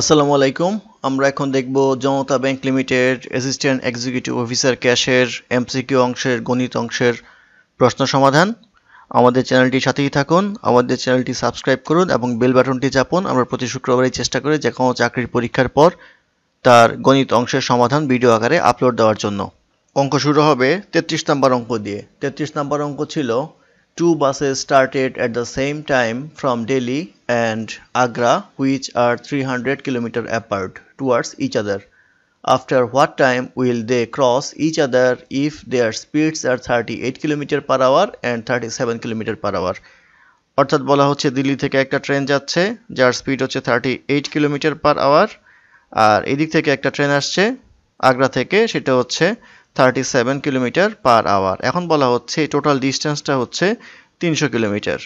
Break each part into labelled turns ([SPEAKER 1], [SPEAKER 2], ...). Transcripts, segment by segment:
[SPEAKER 1] আসসালামু আলাইকুম আমরা এখন দেখব Janata Bank Limited assistant executive officer ক্যাশের এমসিকিউ অংশের গণিত অংশের প্রশ্ন সমাধান আমাদের চ্যানেলটি সাথেই থাকুন আমাদের চ্যানেলটি সাবস্ক্রাইব করুন এবং বেল বাটনটি চাপুন আমরা প্রতি শুক্রবারই চেষ্টা করি যে কোনো চাকরির পরীক্ষার পর তার গণিত অংশের সমাধান ভিডিও আকারে আপলোড দেওয়ার জন্য অঙ্ক শুরু হবে তেত্রিশ নম্বর অঙ্ক দিয়ে তেত্রিশ নম্বর অঙ্ক ছিল two buses started at the same time from Delhi and Agra which are 300 km apart towards each other. After what time will they cross each other if their speeds are 38 km per hour and 37 km per hour? অর্থাৎ বলা হচ্ছে দিল্লি থেকে একটা train যাচ্ছে যার speed হচ্ছে thirty eight kilometre per hour আর এদিক থেকে একটা ট্রেন আসছে আগ্রা থেকে সেটা হচ্ছে thirty seven kilometre per hour এখন বলা হচ্ছে টোটাল ডিস্টেন্সটা হচ্ছে তিনশো কিলোমিটার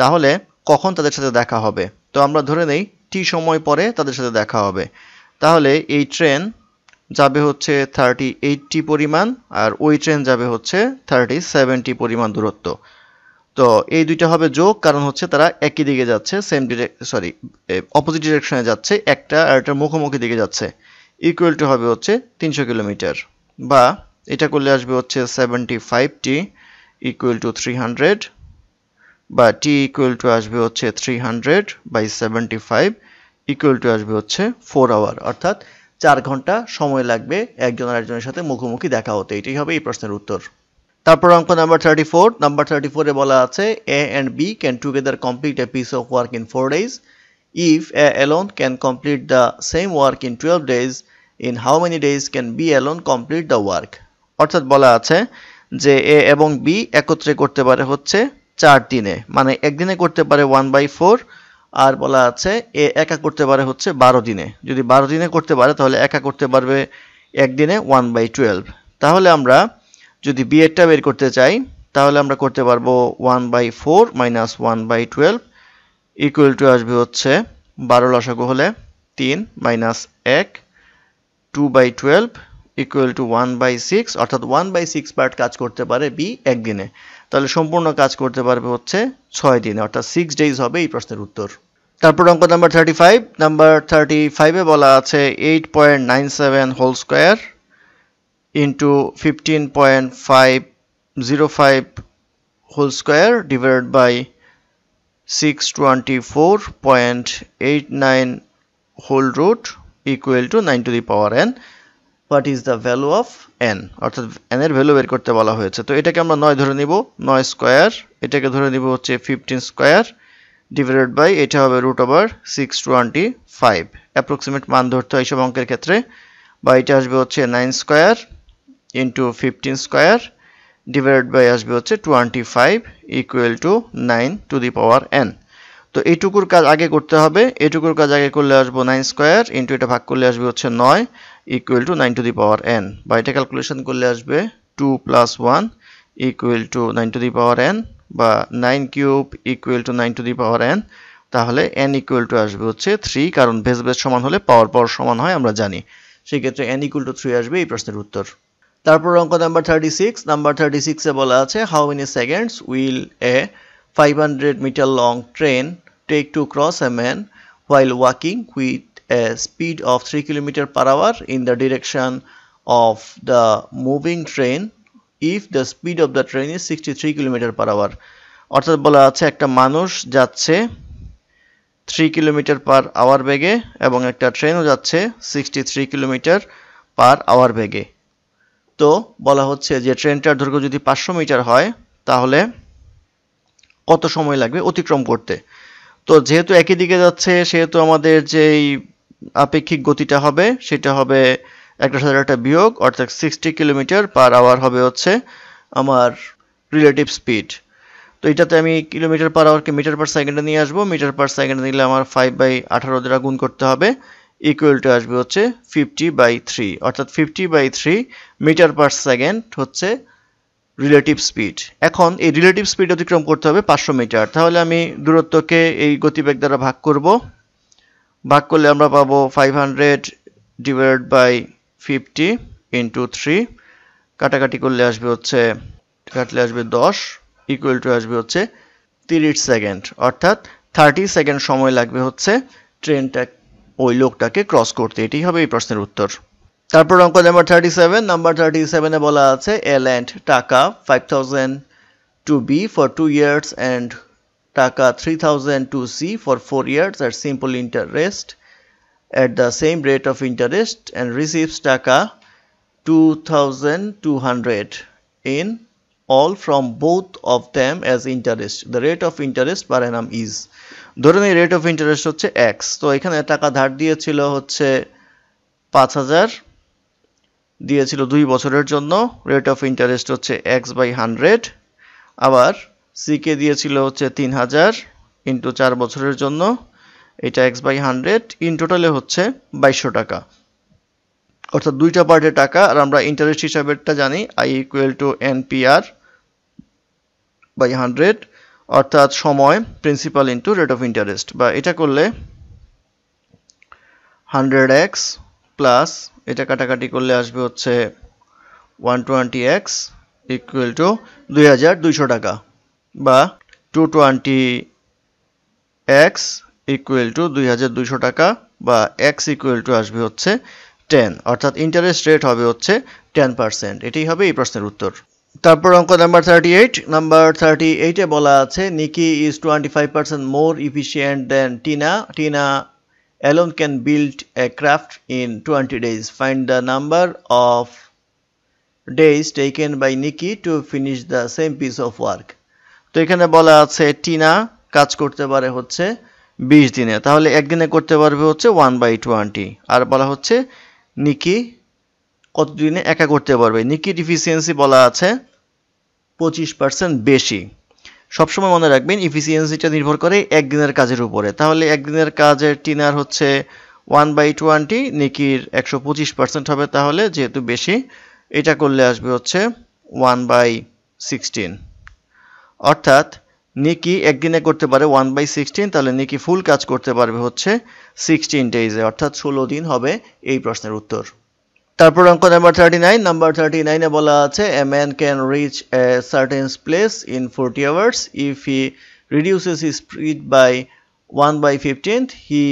[SPEAKER 1] তাহলে কখন তাদের সাথে দেখা হবে তো আমরা ধরে নেই টি সময় পরে তাদের সাথে দেখা হবে তাহলে এই ট্রেন যাবে হচ্ছে থার্টি এইটটি পরিমাণ আর ওই ট্রেন যাবে হচ্ছে থার্টি সেভেনটি পরিমাণ দূরত্ব তো এই দুইটা হবে যোগ কারণ হচ্ছে তারা একই দিকে যাচ্ছে সেম ডিরেক সরি অপোজিট ডিরেকশনে যাচ্ছে একটা আর একটা মুখোমুখি দিকে যাচ্ছে ইকুয়াল টু হবে হচ্ছে তিনশো কিলোমিটার বা এটা করলে আসবে হচ্ছে seventy five T equal to three hundred বা টি ইকুয়াল টু আসবে হচ্ছে three hundred by seventy five equal to আসবে হচ্ছে ফোর আওয়ার অর্থাৎ চার ঘন্টা সময় লাগবে একজন আরেকজনের সাথে মুখোমুখি দেখা হতে এটাই হবে এই প্রশ্নের উত্তর তারপর অঙ্ক number thirty four number thirty ফোরে বলা আছে A and B can together complete a piece of work in four days if A alone can complete the same work in twelve days in how many days can B alone complete the work অর্থাৎ বলা আছে যে এ এবং B একত্রে করতে পারে হচ্ছে চার দিনে মানে একদিনে করতে পারে ওয়ান বাই ফোর আর বলা আছে এ একা করতে পারে হচ্ছে বারো দিনে যদি বারো দিনে করতে পারে তাহলে একা করতে পারবে একদিনে ওয়ান বাই টুয়েলভ তাহলে আমরা যদি বি এরটা বের করতে চাই তাহলে আমরা করতে পারবো one by four minus one by twelve equal to আসবে হচ্ছে বারো লসাগু হলে তিন মাইনাস এক two by twelve equal to one by six অর্থাৎ ওয়ান বাই সিক্স পার্ট কাজ করতে পারে বি একদিনে তাহলে সম্পূর্ণ কাজ করতে পারবে হচ্ছে ছয় দিনে অর্থাৎ সিক্স ডেজ হবে এই প্রশ্নের উত্তর তারপর অঙ্ক number thirty five number thirty ফাইভে বলা আছে eight point nine seven whole square into fifteen point five zero five whole square divide by six twenty four point eight nine whole root equal to nine to the power N what is the value of N অর্থাৎ N এর value বের করতে বলা হয়েছে তো এটাকে আমরা নয় ধরে নিব নয় স্কোয়ার এটাকে ধরে নিব হচ্ছে ফিফটিন স্কোয়ার ডিভাইডেড বাই এটা হবে root over six twenty five approximate মান ধরতে হয় এইসব অঙ্কের ক্ষেত্রে বা এটা আসবে হচ্ছে nine square into fifteen square divided by আসবে হচ্ছে twenty five equal to nine to the power N তো এইটুকুর কাজ আগে করতে হবে এইটুকুর কাজ আগে করলে আসবো নাইন স্কোয়ার ইন্টু এটা ভাগ করলে আসবে হচ্ছে নয় equal to nine to the power N বা এটা ক্যালকুলেশন করলে আসবে two plus one equal to nine to the power N বা nine cube equal to nine to the power N তাহলে এন ইকুয়াল টু আসবে হচ্ছে থ্রি কারণ veg veg সমান হলে পাওয়ার পাওয়ার সমান হয় আমরা জানি সেক্ষেত্রে এন ইকুয়াল টু থ্রি আসবে এই প্রশ্নের উত্তর তারপর অঙ্ক number thirty six number thirty সিক্সে বলা আছে how many seconds will a five hundred metre long train take to cross a man while walking with a speed of 3 km per hour in the direction of the moving train if the speed of the train is 63 km per hour অর্থাৎ বলা আছে একটা মানুষ যাচ্ছে 3 km per hour বেগে এবং একটা ট্রেনও যাচ্ছে 63 km per hour বেগে তো বলা হচ্ছে যে ট্রেনটার দৈর্ঘ্য যদি 500 মিটার হয় তাহলে কত সময় লাগবে অতিক্রম করতে তো যেহেতু একই দিকে যাচ্ছে সেহেতু আমাদের যেই আপেক্ষিক গতিটা হবে সেটা হবে একটা সাথে একটা বিয়োগ অর্থাৎ সিক্সটি কিলোমিটার পার আওয়ার হবে হচ্ছে আমার রিলেটিভ স্পিড তো এটাতে আমি কিলোমিটার পার আওয়ারকে মিটার পার সেকেন্ডে নিয়ে আসবো মিটার পার সেকেন্ডে নিলে আমার ফাইভ বাই আঠারো দ্বারা গুণ করতে হবে ইকুয়াল টু আসবে হচ্ছে ফিফটি বাই থ্রি অর্থাৎ fifty by three metre per second হচ্ছে রিলেটিভ স্পিড এখন এই রিলেটিভ স্পিড অতিক্রম করতে হবে পাঁচশো মিটার তাহলে আমি দূরত্বকে এই গতিবেগ দ্বারা ভাগ করব ভাগ করলে আমরা পাবো five hundred divide by fifty into three কাটাকাটি করলে আসবে হচ্ছে কাটলে আসবে দশ ইকুয়াল টু আসবে হচ্ছে তিরিশ সেকেন্ড অর্থাৎ থার্টি সেকেন্ড সময় লাগবে হচ্ছে ট্রেনটা ওই লোকটাকে ক্রস করতে এটি হবে এই প্রশ্নের উত্তর তারপর অঙ্ক number thirty seven number thirty সেভেনে বলা আছে L and taka five thousand to B for two years and taka three thousand to C for four years at simple interest at the same rate of interest and receives taka two thousand two hundred in all from both of them as interest the rate of interest per annum is ধরে নিই rate of interest হচ্ছে X তো এখানে টাকা ধার দিয়েছিল হচ্ছে পাঁচ হাজার দিয়েছিল দুই বছরের জন্য রেট অফ ইন্টারেস্ট হচ্ছে এক্স বাই হান্ড্রেড আবার সিকে দিয়েছিল হচ্ছে তিন হাজার ইন্টু চার বছরের জন্য এটা এক্স বাই হান্ড্রেড ইন টোটালে হচ্ছে বাইশশো টাকা অর্থাৎ দুইটা পার্টের টাকা আর আমরা ইন্টারেস্ট হিসাবেরটা জানি I equal to N P R by hundred অর্থাৎ সময় principal into rate of interest বা এটা করলে হান্ড্রেড এক্স প্লাস এটা কাটাকাটি করলে আসবে হচ্ছে one twenty X equal to দুই হাজার দুইশো টাকা বা two twenty X equal to দুই হাজার দুইশো টাকা বা এক্স ইকুয়াল টু আসবে হচ্ছে টেন অর্থাৎ ইন্টারেস্ট রেট হবে হচ্ছে টেন পার্সেন্ট এটাই হবে এই প্রশ্নের উত্তর তারপর অঙ্ক number thirty eight number thirty এইটে বলা আছে Nikki is twenty five percent more efficient than Tina Tina alone can build a craft in 20 days. Find the number of days taken by Nikki to finish the same piece of work. তো এখানে বলা আছে টিনা কাজ করতে পারে হচ্ছে 20 দিনে তাহলে একদিনে করতে পারবে হচ্ছে 1 বাই 20 আর বলা হচ্ছে নিকি কতদিনে একা করতে পারবে নিকি ডিফিসিয়েন্সি বলা আছে পঁচিশ পার্সেন্ট বেশি সবসময় মনে রাখবেন ইফিসিয়েন্সিটা নির্ভর করে একদিনের কাজের উপরে তাহলে একদিনের কাজের টিনার হচ্ছে ওয়ান বাই টোয়েন্টি নিকির একশো পঁচিশ পার্সেন্ট হবে তাহলে যেহেতু বেশি এটা করলে আসবে হচ্ছে ওয়ান বাই সিক্সটিন অর্থাৎ নিকি একদিনে করতে পারে ওয়ান বাই সিক্সটিন তাহলে নিকি ফুল কাজ করতে পারবে হচ্ছে সিক্সটিন ডেইজে অর্থাৎ ষোলো দিন হবে এই প্রশ্নের উত্তর তারপর অঙ্ক number thirty nine number thirty নাইনে বলা আছে a man can reach a certain place in forty hours if he reduces he speed by one by fifteenth he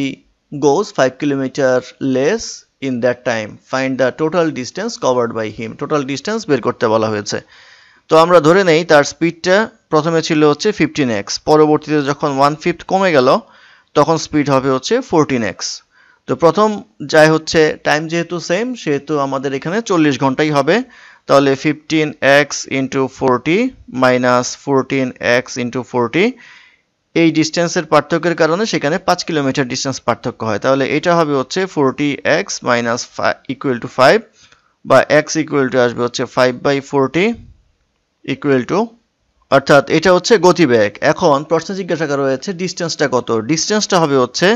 [SPEAKER 1] goes five kilometre less in that time find the total distance covered by him total distance বের করতে বলা হয়েছে তো আমরা ধরে নেই তার স্পিডটা প্রথমে ছিল হচ্ছে ফিফটিন এক্স পরবর্তীতে যখন ওয়ান ফিফথ কমে গেল তখন স্পিড হবে হচ্ছে ফোরটিন এক্স তো প্রথম যাই হচ্ছে টাইম যেহেতু সেম সেহেতু আমাদের এখানে চল্লিশ ঘন্টাই হবে তাহলে fifteen X into forty minus fourteen X into forty এই ডিস্টেন্সের পার্থক্যের কারণে সেখানে পাঁচ কিলোমিটার ডিস্টেন্স পার্থক্য হয় তাহলে এটা হবে হচ্ছে forty X minus equal to five বা এক্স ইকুয়াল টু আসবে হচ্ছে five by forty equal to অর্থাৎ এটা হচ্ছে গতিবেগ এখন প্রশ্ন জিজ্ঞাসা করা হয়েছে ডিস্টেন্সটা কত ডিস্টেন্সটা হবে হচ্ছে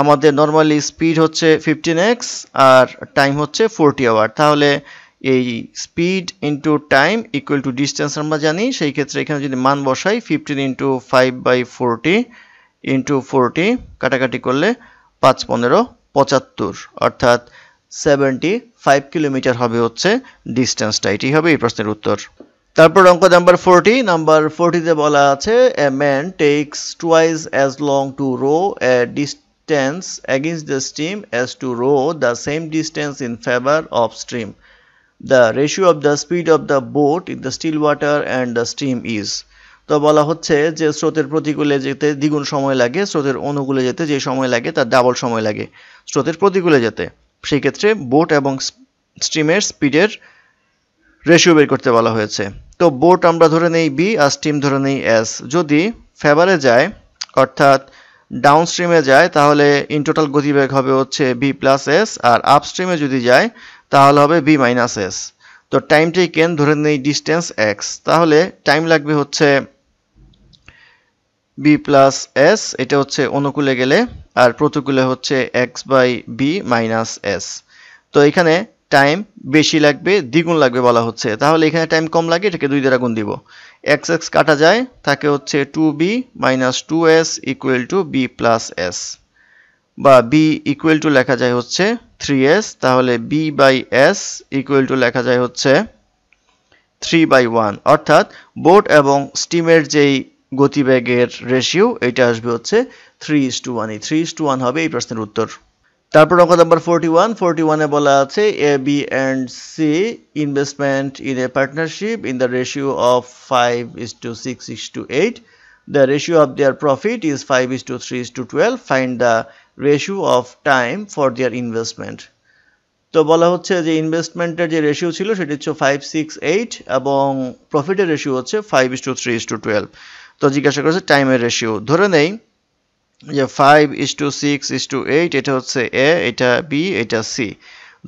[SPEAKER 1] আমাদের নর্মালি স্পিড হচ্ছে ফিফটিন এক্স আর টাইম হচ্ছে ফোরটি আওয়ার তাহলে এই speed into time equal to distance আমরা জানি সেই ক্ষেত্রে এখানে যদি মান বসাই fifteen into five by forty into forty কাটাকাটি করলে পাঁচ পনেরো পঁচাত্তর অর্থাৎ সেভেন্টি ফাইভ কিলোমিটার হবে হচ্ছে ডিস্টেন্সটা এটি হবে এই প্রশ্নের উত্তর তারপর অঙ্ক নাম্বার ফোরটি নাম্বার ফোরটিতে বলা আছে a man takes twice as long to row a ডিস্ট distance against the stream as to row the same distance in favor of stream. The ratio of the speed of the boat in the still water and the stream is. তো বলা হচ্ছে যে স্রোতের প্রতিকূলে যেতে দ্বিগুণ সময় লাগে স্রোতের অনুকূলে যেতে যে সময় লাগে তার ডাবল সময় লাগে স্রোতের প্রতিকূলে যেতে সেক্ষেত্রে বোট এবং স্ট্রিমের স্পিডের রেশিও বের করতে বলা হয়েছে তো বোট আমরা ধরে নেই বি আর স্টিম ধরে নেই এস যদি ফেভারে যায় অর্থাৎ ডাউনস্ট্রিমে যায় তাহলে ইন টোটাল গতিবেগ হবে হচ্ছে বি প্লাস এস আর আপস্ট্রিমে যদি যায় তাহলে হবে বি মাইনাস এস তো টাইমটি কেন ধরে নেই ডিস্টেন্স এক্স তাহলে টাইম লাগবে হচ্ছে বি প্লাস এস এটা হচ্ছে অনুকূলে গেলে আর প্রতিকূলে হচ্ছে x by b minus s তো এখানে টাইম বেশি লাগবে দ্বিগুণ লাগবে বলা হচ্ছে তাহলে এখানে টাইম কম লাগে এটাকে দুই দ্বারা গুণ দিব এক্স এক্স কাটা যায় তাকে হচ্ছে two b minus two s equal to b plus s বা বি ইকুয়াল টু লেখা যায় হচ্ছে থ্রি এস তাহলে b by s equal to লেখা যায় হচ্ছে থ্রি বাই ওয়ান অর্থাৎ বোট এবং স্টিমের যেই গতিবেগের রেশিও এটা আসবে হচ্ছে থ্রি ইস টু ওয়ান এই থ্রি ইস টু ওয়ান হবে এই প্রশ্নের উত্তর তারপর অঙ্ক নাম্বার ফোরটি ওয়ান ফোরটি ওয়ানে বলা আছে A B and C investment in a partnership in the ratio of five is to six is to eight the ratio of their profit is five is to three is to twelve find the ratio of time for their investment তো বলা হচ্ছে যে ইনভেস্টমেন্টের যে ratio ছিল সেটি হচ্ছে five six eight এবং প্রফিটের রেশিও হচ্ছে five is to three is to twelve তো জিজ্ঞাসা করেছে টাইমের রেশিও ধরে নেই যে five is to six is to eight এটা হচ্ছে এ এটা বি এটা সি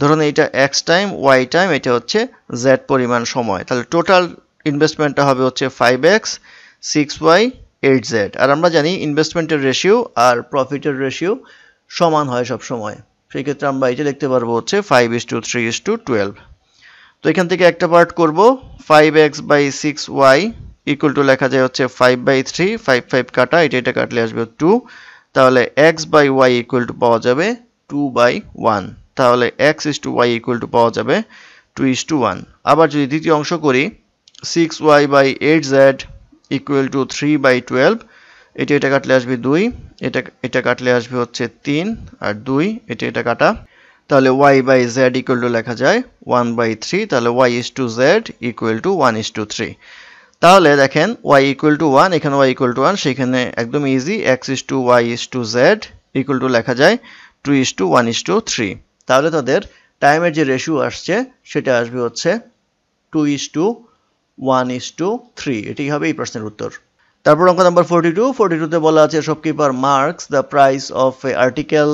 [SPEAKER 1] ধরুন এটা এক্স টাইম ওয়াই টাইম এটা হচ্ছে জেড পরিমাণ সময় তাহলে টোটাল ইনভেস্টমেন্টটা হবে হচ্ছে five x six y eight z আর আমরা জানি ইনভেস্টমেন্টের রেশিও আর প্রফিটের রেশিও সমান হয় সব সময় সেক্ষেত্রে আমরা এটা দেখতে পারবো হচ্ছে five is to three is to twelve তো এখান থেকে একটা পার্ট করবো five x by six y equal to লেখা যায় হচ্ছে five by three five five কাটা এটা এটা কাটলে আসবে টু তাহলে x by y equal to পাওয়া যাবে টু বাই ওয়ান তাহলে x is to y equal to পাওয়া যাবে টু ইস টু ওয়ান আবার যদি দ্বিতীয় অংশ করি six y by eight z equal to three by twelve এটা এটা কাটলে আসবে দুই এটা এটা কাটলে আসবে হচ্ছে তিন আর দুই এটা এটা কাটা তাহলে y by z equal to লেখা যায় ওয়ান বাই থ্রি তাহলে y is to z equal to one is to three তাহলে দেখেন ওয়াই ইকুয়াল টু ওয়ান এখানে ওয়াই ইকুয়াল টু ওয়ান সেখানে একদম easy x is to y is to z equal to লেখা যায় two is to one is to three তাহলে তাদের টাইমের যে রেশিও আসছে সেটা আসবে হচ্ছে two is to one is to three এটি হবে এই প্রশ্নের উত্তর তারপর অঙ্ক নাম্বার ফোরটি টু ফোরটি টুতে বলা আছে shopkeeper marks the price of a article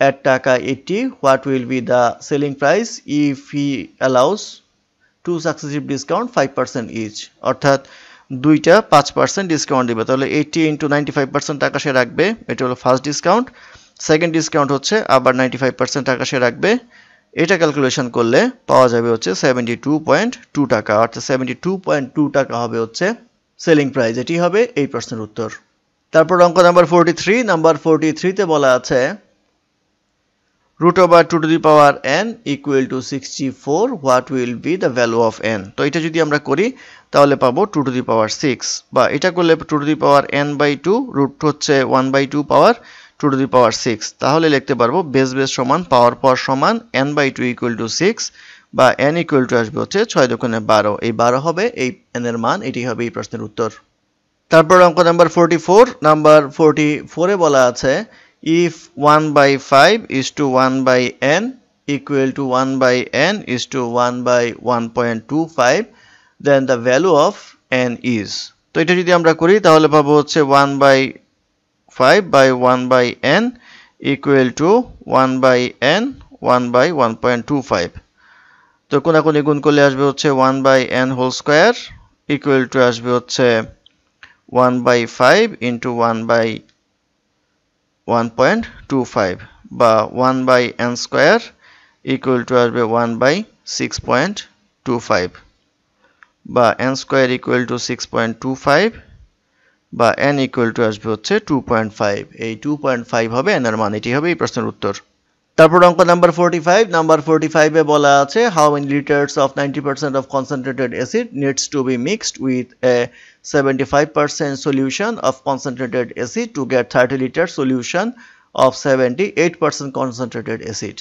[SPEAKER 1] at taka eighty what will be the selling price if he allows two successive discount five percent each অর্থাৎ দুইটা পাঁচ পার্সেন্ট ডিসকাউন্ট দিবে তাহলে eighty into ninety five percent টাকা সে রাখবে এটা হলো ফার্স্ট ডিসকাউন্ট সেকেন্ড ডিসকাউন্ট হচ্ছে আবার নাইনটি ফাইভ পার্সেন্ট টাকা সে রাখবে এটা ক্যালকুলেশন করলে পাওয়া যাবে হচ্ছে সেভেন্টি টু পয়েন্ট টু টাকা অর্থাৎ সেভেন্টি টু পয়েন্ট টু টাকা হবে হচ্ছে সেলিং প্রাইস এটি হবে এই প্রশ্নের উত্তর তারপর অঙ্ক number forty three number forty থ্রিতে বলা আছে root over 2 to the power n equal to 64 what will be the value of n তো এটা যদি আমরা করি তাহলে পাবো 2 to the power 6 বা এটা করলে 2 to the power n by 2 root হচ্ছে 1 by 2 power 2 to the power 6 তাহলে লিখতে পারবো বেস বেস সমান পাওয়ার পাওয়ার সমান n by 2 equal to 6 বা n equal to আসবে হচ্ছে 6 দোকানে 12 এই 12 হবে এই n এর মান এটি হবে এই প্রশ্নের উত্তর তারপর অঙ্ক নাম্বার 44 নাম্বার 44 এ বলা আছে if 1 by 5 is to 1 by n equal to 1 by n is to 1 by 1.25 then the value of n is তো এটা যদি আমরা করি তাহলে পাবো হচ্ছে 1 by 5 by 1 by n equal to 1 by n 1 by 1.25 তো কোনাকুনি গুণ করলে আসবে হচ্ছে 1 by n whole square equal to আসবে হচ্ছে 1 by 5 into 1 by one point two five বা one by n square equal to আসবে one by six point two five বা n square equal to six point two five বা n equal to আসবে হচ্ছে two point five এই two point five হবে এনার মান এটি হবে এই প্রশ্নের উত্তর তারপর অঙ্ক number forty five number forty ফাইভে বলা আছে how many litres of ninety percent of concentrated acid needs to be mixed with a seventy five percent solution of concentrated acid to get thirty litre solution of seventy eight percent concentrated acid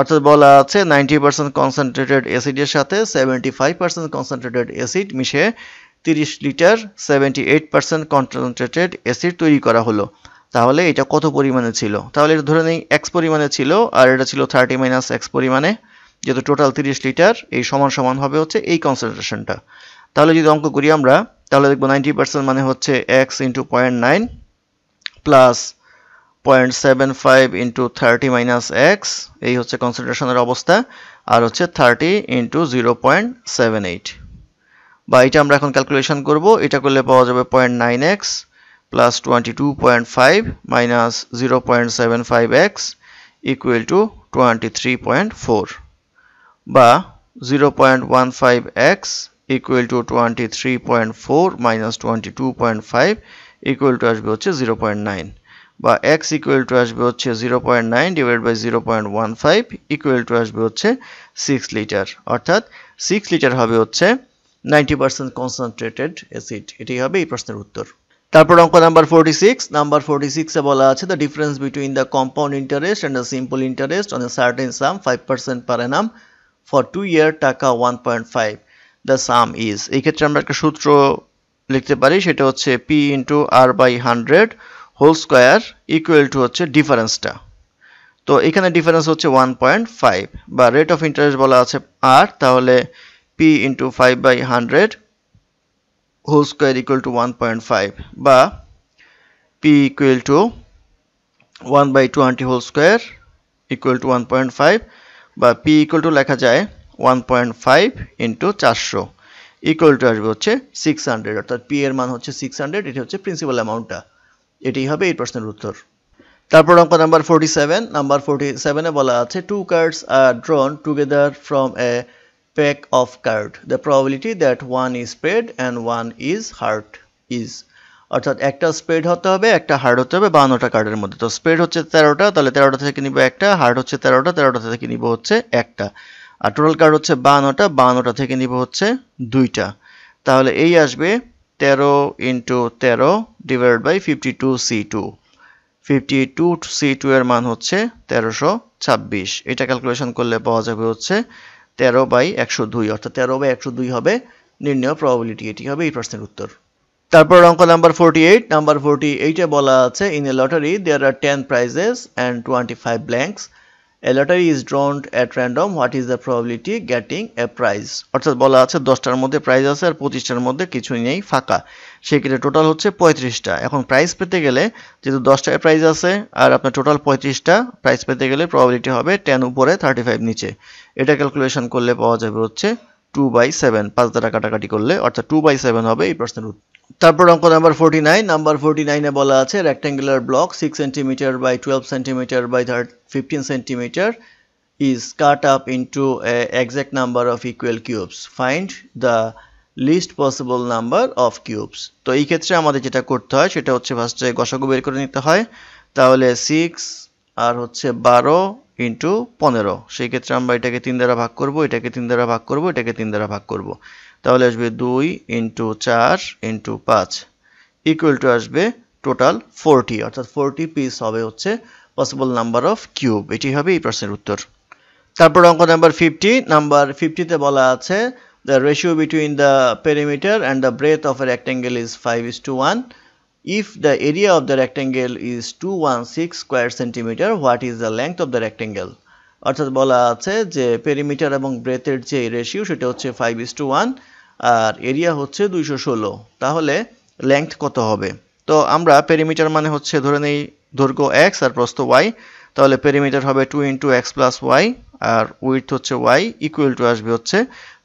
[SPEAKER 1] অর্থাৎ বলা আছে ninety percent concentrated অ্যাসিডের সাথে seventy five percent concentrated acid মিশে তিরিশ litre seventy eight percent concentrated acid তৈরি করা হলো তাহলে এটা কত পরিমাণে ছিল তাহলে এটা ধরে নেই এক্স পরিমাণে ছিল আর এটা ছিল থার্টি মাইনাস এক্স পরিমাণে যেহেতু টোটাল তিরিশ লিটার এই সমান সমান হবে হচ্ছে এই কনসেন্ট্রেশনটা তাহলে যদি অঙ্ক করি আমরা তাহলে দেখবো নাইনটি পার্সেন্ট মানে হচ্ছে x into point nine plus point seven five into thirty minus x এই হচ্ছে কনসেন্ট্রেশনের অবস্থা আর হচ্ছে thirty into zero point seven eight বা এটা আমরা এখন ক্যালকুলেশন করব এটা করলে পাওয়া যাবে point nine x plus 22.5 minus 0.75x equal to 23.4 বা 0.15x equal to twenty three point four minus twenty two point five equal to আসবে হচ্ছে জিরো পয়েন্ট নাইন বা এক্স ইকুয়াল টু আসবে হচ্ছে zero point nine divide by zero point one five equal to আসবে হচ্ছে six litre অর্থাৎ six litre হবে হচ্ছে নাইনটি পার্সেন্ট কনসেন্ট্রেটেড অ্যাসিড এটি হবে এই প্রশ্নের উত্তর তারপর অঙ্ক number forty six number forty সিক্সে বলা আছে the difference between the compound interest and the simple interest on a certain sum five percent per annum for two year taka one point five the sum is এই ক্ষেত্রে আমরা একটা সূত্র লিখতে পারি সেটা হচ্ছে P into R by hundred whole square equal to হচ্ছে ডিফারেন্সটা তো এখানে ডিফারেন্স হচ্ছে ওয়ান পয়েন্ট ফাইভ বা রেট অফ ইন্টারেস্ট বলা আছে আর তাহলে P into five by hundred whole square equal to one point five বা P equal to one by twenty whole square equal to one point five বা P equal to লেখা যায় one point five into চারশো equal to আসবে হচ্ছে six hundred অর্থাৎ P এর মান হচ্ছে সিক্স হান্ড্রেড এটি হচ্ছে প্রিন্সিপাল অ্যামাউন্টটা এটি হবে এই প্রশ্নের উত্তর তারপর অঙ্ক number forty seven number forty সেভেনে বলা আছে two cards are drawn together from a pack of card the probability that one is paid and one is hard is অর্থাৎ একটা স্প্রেড হতে হবে একটা হার্ড হতে হবে বান্নটা কার্ডের মধ্যে তো স্প্রেড হচ্ছে তেরোটা তাহলে তেরোটা থেকে নিব একটা হার্ড হচ্ছে তেরোটা তেরোটা থেকে নিব হচ্ছে একটা আর টোটাল কার্ড হচ্ছে বান্নটা বান্নটা থেকে নিব হচ্ছে দুইটা তাহলে এই আসবে তেরো ইন্টু তেরো divide by fifty two C two fifty two C two এর মান হচ্ছে তেরোশো ছাব্বিশ এটা ক্যালকুলেশন করলে পাওয়া যাবে হচ্ছে তেরো বাই একশো দুই অর্থাৎ তেরো বাই একশো দুই হবে নির্ণয় প্রবাবিলিটি এটি হবে এই প্রশ্নের উত্তর তারপর অঙ্ক number forty eight number forty এইটে বলা আছে in a lottery there are ten prizes and twenty five blanks a lottery is drawn at random what is the probability getting a prize অর্থাৎ বলা আছে দশটার মধ্যে প্রাইজ আছে আর পঁচিশটার মধ্যে কিছুই নেই ফাঁকা সেক্ষেত্রে টোটাল হচ্ছে পঁয়ত্রিশটা এখন প্রাইজ পেতে গেলে যেহেতু 10টায় প্রাইজ আছে আর আপনার টোটাল পঁয়ত্রিশটা প্রাইজ পেতে গেলে প্রবাবিলিটি হবে 10 উপরে 35 নিচে এটা ক্যালকুলেশন করলে পাওয়া যাবে হচ্ছে টু বাই সেভেন পাঁচ দ্বারা কাটাকাটি করলে অর্থাৎ টু বাই সেভেন হবে এই প্রশ্নের উত্তর তারপর অঙ্ক number forty nine number forty নাইনে বলা আছে rectangular block six centimetre by twelve centimetre by থার্ট fifteen centimetre is cut up into exact number of of cubes find the least possible number of cubes তো এই ক্ষেত্রে আমাদের যেটা করতে হয় সেটা হচ্ছে ফার্স্টে গসাগু বের করে নিতে হয় তাহলে সিক্স আর হচ্ছে বারো ইন্টু পনেরো সেই ক্ষেত্রে আমরা এটাকে তিন দ্বারা ভাগ করব এটাকে তিন দ্বারা ভাগ করব এটাকে তিন দ্বারা ভাগ করব তাহলে আসবে দুই ইন্টু চার ইন্টু পাঁচ ইকুয়াল টু আসবে টোটাল ফোরটি অর্থাৎ ফোরটি পিস হবে হচ্ছে পসিবল নাম্বার অফ কিউব এটি হবে এই প্রশ্নের উত্তর তারপর অঙ্ক নাম্বার ফিফটি নাম্বার ফিফটিতে বলা আছে the ratio between the perimeter and the breadth of a rectangle is five is to one If the area of the rectangle is 216 square centimetre what is the length of the rectangle অর্থাৎ বলা আছে যে perimeter এবং ব্রেথের যে ratio সেটা হচ্ছে five is to one আর area হচ্ছে দুইশো ষোলো তাহলে লেংথ কত হবে তো আমরা পেরিমিটার মানে হচ্ছে ধরে নেই দৈর্ঘ্য এক্স আর প্রস্থ ওয়াই তাহলে পেরিমিটার হবে two into x plus y আর উইথ হচ্ছে ওয়াই ইকুয়াল টু আসবে হচ্ছে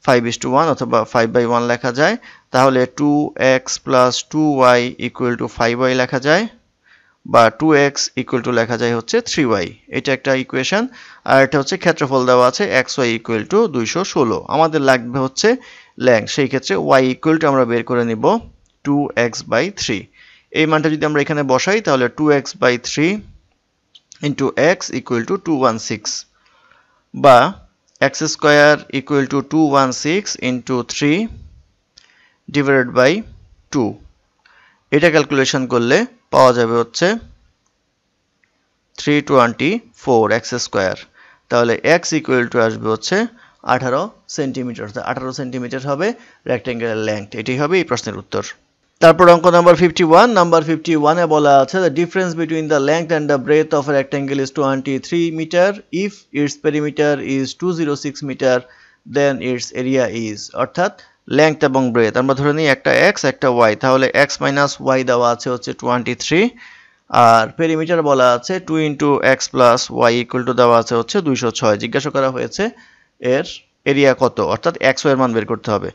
[SPEAKER 1] ফাইভ ইস টু ওয়ান অথবা ফাইভ বাই ওয়ান লেখা যায় তাহলে two x plus two y equal to five y লেখা যায় বা টু এক্স ইকুয়াল টু লেখা যায় হচ্ছে থ্রি ওয়াই এটা একটা ইকুয়েশন আর এটা হচ্ছে ক্ষেত্রফল দেওয়া আছে এক্স ওয়াই ইকুয়াল টু দুইশো ষোলো আমাদের লাগবে হচ্ছে ল্যাং সেই ক্ষেত্রে ওয়াই ইকুয়াল টু আমরা বের করে নিব টু এক্স বাই থ্রি এই মানটা যদি আমরা এখানে বসাই তাহলে two x by three into x equal to two one six বা x square equal to two one six into three divided by two এটা ক্যালকুলেশন করলে পাওয়া যাবে হচ্ছে three twenty four x square তাহলে এক্স ইকুয়াল টু আসবে হচ্ছে আঠারো সেন্টিমিটার অর্থাৎ আঠারো সেন্টিমিটার হবে রেক্ট্যাঙ্গুলার লেন্থ এটি হবে এই প্রশ্নের উত্তর তারপর অঙ্ক number fifty one number fifty ওয়ানে বলা আছে the difference between the length and the breadth of rectangle is twenty three metre if its perimeter is two zero six metre then its area is অর্থাৎ length এবং breadth আমরা ধরে নিই একটা x একটা ওয়াই তাহলে এক্স মাইনাস ওয়াই দেওয়া আছে হচ্ছে টোয়েন্টি থ্রি আর পেরিমিটার বলা আছে two into x plus y equal to দেওয়া আছে হচ্ছে দুইশো ছয় জিজ্ঞাসা করা হয়েছে এর এরিয়া কত অর্থাৎ এক্স ওয়ের মান বের করতে হবে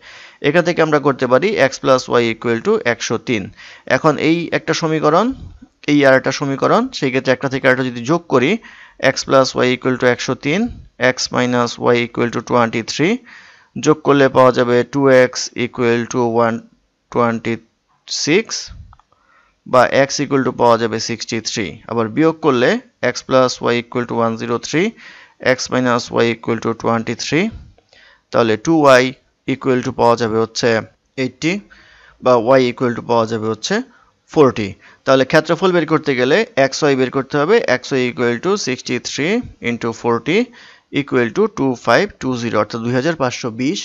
[SPEAKER 1] এখান থেকে আমরা করতে পারি x plus y equal to একশো তিন এখন এই একটা সমীকরণ এই আর একটা সমীকরণ সেই ক্ষেত্রে একটা থেকে আরেকটা যদি যোগ করি x plus y equal to একশো তিন x minus y equal to twenty three যোগ করলে পাওয়া যাবে two x equal to one twenty six বা এক্স ইকুয়াল টু পাওয়া যাবে সিক্সটি থ্রি আবার বিয়োগ করলে x plus y equal to one zero three x minus y equal to twenty three তাহলে টু ওয়াই ইকুয়াল টু পাওয়া যাবে হচ্ছে এইটটি বা ওয়াই ইকুয়াল টু পাওয়া যাবে হচ্ছে ফোরটি তাহলে ক্ষেত্রফল বের করতে গেলে এক্স ওয়াই বের করতে হবে x y equal to sixty three into forty equal to two five two zero অর্থাৎ দুই হাজার পাঁচশো বিশ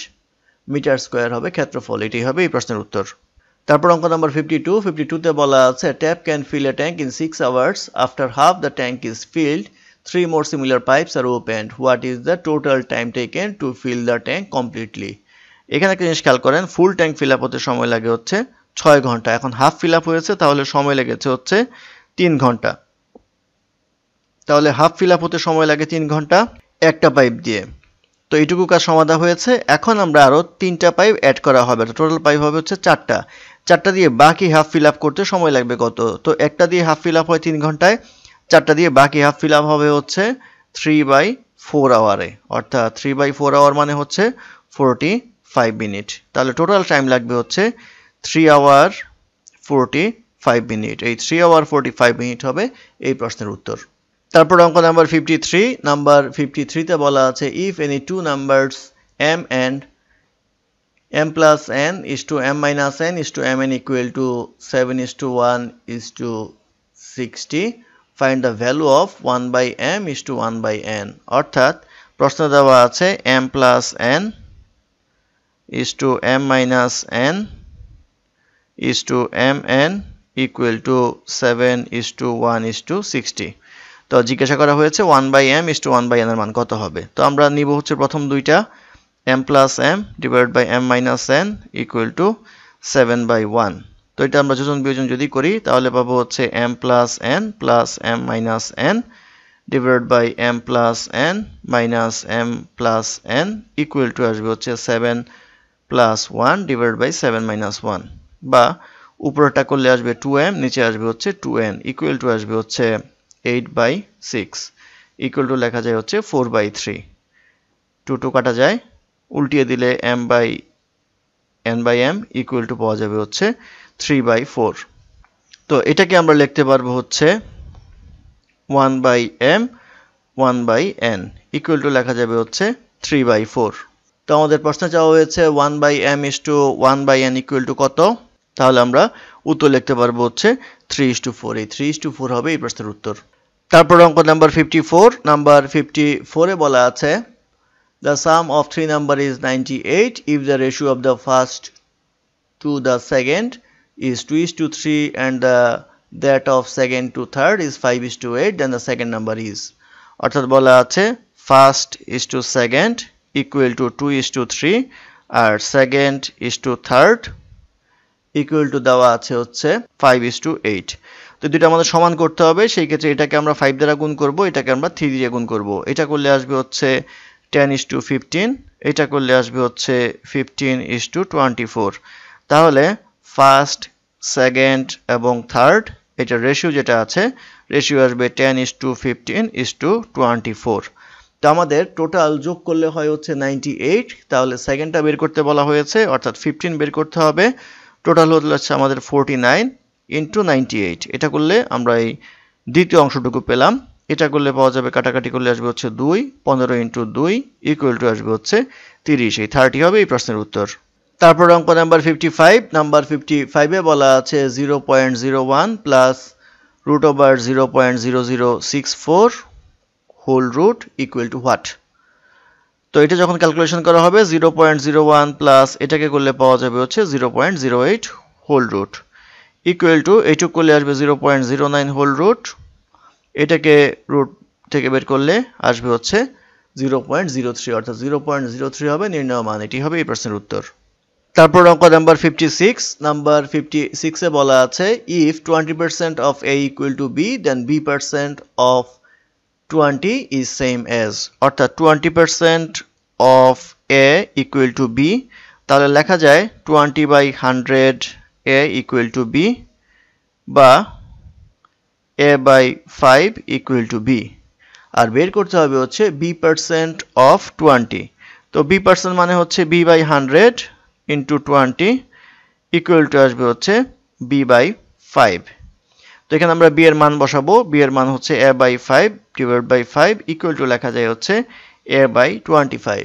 [SPEAKER 1] মিটার স্কোয়ার হবে ক্ষেত্রফল এটি হবে এই প্রশ্নের উত্তর তারপর অঙ্ক নাম্বার ফিফটি টু ফিফটি টুতে বলা আছে tap can fill a tank in six hours after half the tank is filled Three more similar pipes are opened. What is the total time taken to fill the tank completely? এখানে একটা জিনিস খেয়াল করেন full tank fill up হতে সময় লাগে হচ্ছে ছয় ঘন্টা এখন হাফ ফিল আপ হয়েছে তাহলে সময় লেগেছে হচ্ছে তিন ঘন্টা তাহলে হাফ ফিল আপ হতে সময় লাগে তিন ঘন্টা একটা পাইপ দিয়ে তো এইটুকু কাজ সমাধা হয়েছে এখন আমরা আরও তিনটা পাইপ অ্যাড করা হবে টোটাল পাইপ হবে হচ্ছে চারটা চারটা দিয়ে বাকি হাফ ফিল আপ করতে সময় লাগবে কত তো একটা দিয়ে হাফ ফিল আপ হয় তিন ঘন্টায় চারটা দিয়ে বাকি হাফ ফিল আপ হবে হচ্ছে থ্রি বাই ফোর আওয়ারে অর্থাৎ থ্রি বাই ফোর আওয়ার মানে হচ্ছে ফোরটি ফাইভ মিনিট তাহলে টোটাল টাইম লাগবে হচ্ছে three hour forty five minute এই three hour forty five minute হবে এই প্রশ্নের উত্তর তারপর অঙ্ক number fifty three number fifty থ্রিতে বলা আছে if any two numbers m and m plus n is to m minus n is to m n equal to seven is to one is to sixty find the value of one by m is to one by n অর্থাৎ প্রশ্ন দেওয়া আছে m plus n is to m minus n is to m n equal to seven is to one is to sixty তো জিজ্ঞাসা করা হয়েছে one by m is to one by এনের মান কত হবে তো আমরা নিব হচ্ছে প্রথম দুইটা m plus m divide by m minus n equal to seven by one তো এটা আমরা যোজন বিয়োজন যদি করি তাহলে পাবো হচ্ছে m plus n plus m minus n divide by m plus n minus m plus n equal to আসবে হচ্ছে seven plus one divide by seven minus one বা উপরেটা করলে আসবে টু এম নিচে আসবে হচ্ছে টু এন ইকুয়াল টু আসবে হচ্ছে eight by six equal to লেখা যায় হচ্ছে four by three two two কাটা যায় উল্টিয়ে দিলে m by n by m equal to পাওয়া যাবে হচ্ছে থ্রি বাই ফোর তো এটাকে আমরা লিখতে পারবো হচ্ছে one by m one by n equal to লেখা যাবে হচ্ছে থ্রি বাই ফোর তো আমাদের প্রশ্ন চাওয়া হয়েছে one by m is to one by n equal to কত তাহলে আমরা উত্তর লিখতে পারবো হচ্ছে থ্রি ইস টু ফোর এই থ্রি ইস টু ফোর হবে এই প্রশ্নের উত্তর তারপর অঙ্ক number fifty four number fifty ফোরে বলা আছে the sum of three number is ninety eight if the ratio of the first to the second is 2 is to 3 and the that of second to third is 5 is to 8 then the second number is অর্থাৎ বলা আছে first is to second equal to two is to three আর second is to third equal to দেওয়া আছে হচ্ছে five is two eight তো দুইটা আমাদের সমান করতে হবে সেই ক্ষেত্রে এটাকে আমরা ফাইভ দ্বারা গুণ করবো এটাকে আমরা থ্রি দিয়ে গুণ করবো এটা করলে আসবে হচ্ছে টেন ইজ টু ফিফটিন এটা করলে আসবে হচ্ছে fifteen is to twenty four তাহলে ফার্স্ট সেকেন্ড এবং থার্ড এটা রেশিও যেটা আছে রেশিও আসবে ten is to fifteen is to twenty four তো আমাদের টোটাল যোগ করলে হয় হচ্ছে নাইনটি এইট তাহলে সেকেন্ডটা বের করতে বলা হয়েছে অর্থাৎ ফিফটিন বের করতে হবে টোটাল হতে হচ্ছে আমাদের forty nine into ninety eight এটা করলে আমরা এই দ্বিতীয় অংশটুকু পেলাম এটা করলে পাওয়া যাবে কাটাকাটি করলে আসবে হচ্ছে দুই পনেরো ইন্টু দুই ইকুয়াল টু আসবে হচ্ছে তিরিশ এই থার্টি হবে এই প্রশ্নের উত্তর তারপর অঙ্ক number fifty five number fifty ফাইভে বলা আছে zero point zero one plus root over zero point zero zero six four whole root equal to what তো এটা যখন ক্যালকুলেশন করা হবে zero point zero one plus এটাকে করলে পাওয়া যাবে হচ্ছে zero point zero eight whole root equal to এইটুক করলে আসবে zero point zero nine whole root এটাকে রুট থেকে বের করলে আসবে হচ্ছে জিরো পয়েন্ট জিরো থ্রি অর্থাৎ জিরো পয়েন্ট জিরো থ্রি হবে নির্ণয় মান এটি হবে এই প্রশ্নের উত্তর তারপর অঙ্ক number fifty six number fifty সিক্সে বলা আছে if twenty percent of a equal to b then b percent of twenty is same as অর্থাৎ twenty percent of a equal to b তাহলে লেখা যায় twenty by hundred a equal to b বা a by five equal to b আর বের করতে হবে হচ্ছে বি পার্সেন্ট অফ টোয়েন্টি তো বি পার্সেন্ট মানে হচ্ছে b by hundred into twenty equal to আসবে হচ্ছে বি বাই ফাইভ তো এখানে আমরা বি এর মান বসাবো বি এর মান হচ্ছে a by five divide by five equal to লেখা যায় হচ্ছে a by twenty five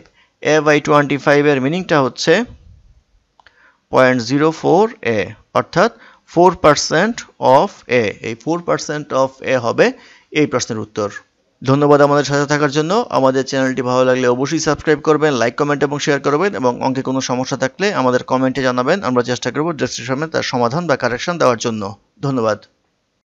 [SPEAKER 1] a by twenty ফাইভের মিনিংটা হচ্ছে পয়েন্ট জিরো ফোর এ অর্থাৎ ফোর পার্সেন্ট অফ এ এই ফোর পার্সেন্ট অফ এ হবে এই প্রশ্নের উত্তর ধন্যবাদ আমাদের সাথে থাকার জন্য আমাদের চ্যানেলটি ভালো লাগলে অবশ্যই সাবস্ক্রাইব করবেন লাইক কমেন্ট এবং শেয়ার করবেন এবং অঙ্কে কোনো সমস্যা থাকলে আমাদের কমেন্টে জানাবেন আমরা চেষ্টা করব ডেসক্রিপশনে তার সমাধান বা কারেকশন দেওয়ার জন্য ধন্যবাদ